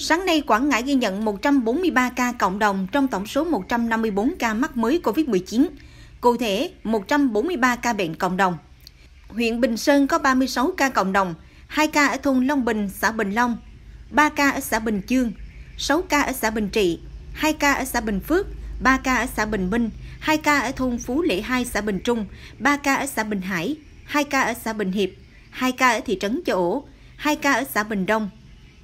Sáng nay, Quảng Ngãi ghi nhận 143 ca cộng đồng trong tổng số 154 ca mắc mới COVID-19, cụ thể 143 ca bệnh cộng đồng. Huyện Bình Sơn có 36 ca cộng đồng, 2 ca ở thôn Long Bình, xã Bình Long, 3 ca ở xã Bình Chương, 6 ca ở xã Bình Trị, 2 ca ở xã Bình Phước, 3 ca ở xã Bình Minh, 2 ca ở thôn Phú Lễ 2 xã Bình Trung, 3 ca ở xã Bình Hải, 2 ca ở xã Bình Hiệp, 2 ca ở thị trấn Châu Ổ, 2 ca ở xã Bình Đông,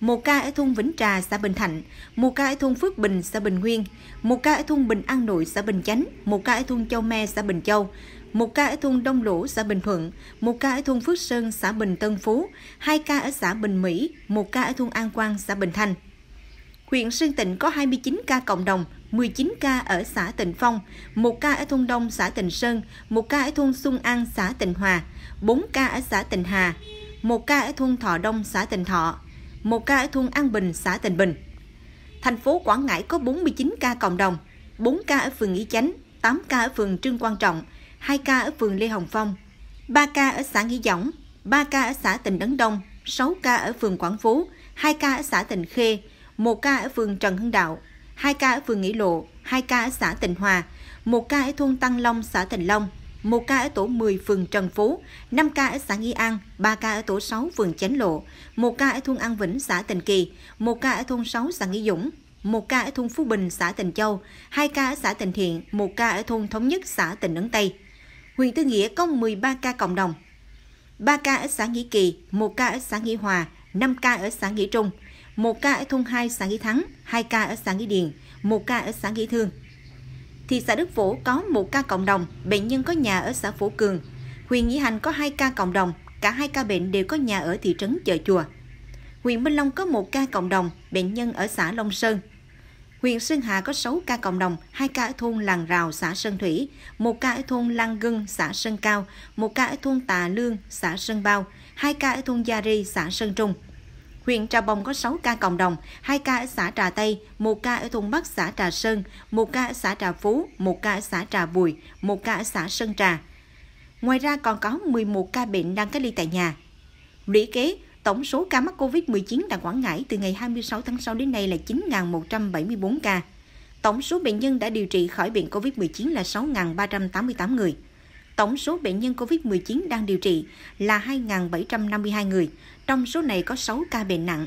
một ca ở thôn Vĩnh Trà, xã Bình Thạnh, một ca ở thôn Phước Bình, xã Bình Nguyên, một ca ở thôn Bình An Nội, xã Bình Chánh, một ca ở thôn Châu Me, xã Bình Châu, một ca ở thôn Đông Lỗ, xã Bình Thuận, một ca ở thôn Phước Sơn, xã Bình Tân Phú, hai ca ở xã Bình Mỹ, một ca ở thôn An Quang, xã Bình Thành. Huyện Sơn Tịnh có 29 ca cộng đồng, 19 ca ở xã Tịnh Phong, một ca ở thôn Đông xã Tịnh Sơn, một ca ở thôn Xuân An xã Tịnh Hòa, 4 ca ở xã Tịnh Hà, một ca ở thôn Thọ Đông xã Tịnh Thọ, một ca ở thôn An Bình, xã Tịnh Bình. Thành phố Quảng Ngãi có 49 ca cộng đồng, 4 ca ở phường Nghĩa Chánh, 8 ca ở phường Trương Quang Trọng, 2 ca ở phường Lê Hồng Phong, 3 ca ở xã Nghĩa Dõng, 3 ca ở xã Tịnh Đấn Đông, 6 ca ở phường Quảng Phú, 2 ca ở xã Tịnh Khê, 1 ca ở phường Trần Hưng Đạo, 2 ca ở phường Nghĩa Lộ, 2 ca ở xã Tịnh Hòa, 1 ca ở thôn Tăng Long, xã Tịnh Long, 1 ca ở tổ 10 phường Trần Phú, 5 ca ở xã Nghi An, 3 ca ở tổ 6 phường Chánh Lộ, 1 ca ở thôn An Vĩnh, xã Tình Kỳ, 1 ca ở thôn 6 xã Nghi Dũng, 1 ca ở thôn Phú Bình, xã Tình Châu, 2 ca ở xã Tình Thiện, 1 ca ở thôn Thống Nhất, xã Tình Ấn Tây. Huyện Tư Nghĩa có 13 ca cộng đồng, 3 ca ở xã Nghĩa Kỳ, 1 ca ở xã Nghĩa Hòa, 5 ca ở xã Nghĩa Trung, 1 ca ở thôn 2 xã Nghĩa Thắng, 2 ca ở xã Nghĩa Điền, 1 ca ở xã Nghĩa Thương thị xã Đức Phổ có một ca cộng đồng, bệnh nhân có nhà ở xã Phổ Cường. Huyện Nghĩa Hành có hai ca cộng đồng, cả hai ca bệnh đều có nhà ở thị trấn Chợ Chùa. Huyện Minh Long có một ca cộng đồng, bệnh nhân ở xã Long Sơn. Huyện Sơn Hà có 6 ca cộng đồng, 2 ca ở thôn Làng Rào, xã Sơn Thủy, 1 ca ở thôn Lăng Gưng, xã Sơn Cao, 1 ca ở thôn Tà Lương, xã Sơn Bao, 2 ca ở thôn Gia Ri, xã Sơn Trung. Huyện Trà Bồng có 6 ca cộng đồng, 2 ca ở xã Trà Tây, 1 ca ở thôn Bắc xã Trà Sơn, 1 ca ở xã Trà Phú, 1 ca ở xã Trà Bùi, 1 ca ở xã Sơn Trà. Ngoài ra còn có 11 ca bệnh đang cách ly tại nhà. Lũy kế, tổng số ca mắc COVID-19 tại Quảng Ngãi từ ngày 26 tháng 6 đến nay là 9.174 ca. Tổng số bệnh nhân đã điều trị khỏi bệnh COVID-19 là 6.388 người. Tổng số bệnh nhân COVID-19 đang điều trị là 2.752 người, trong số này có 6 ca bệnh nặng.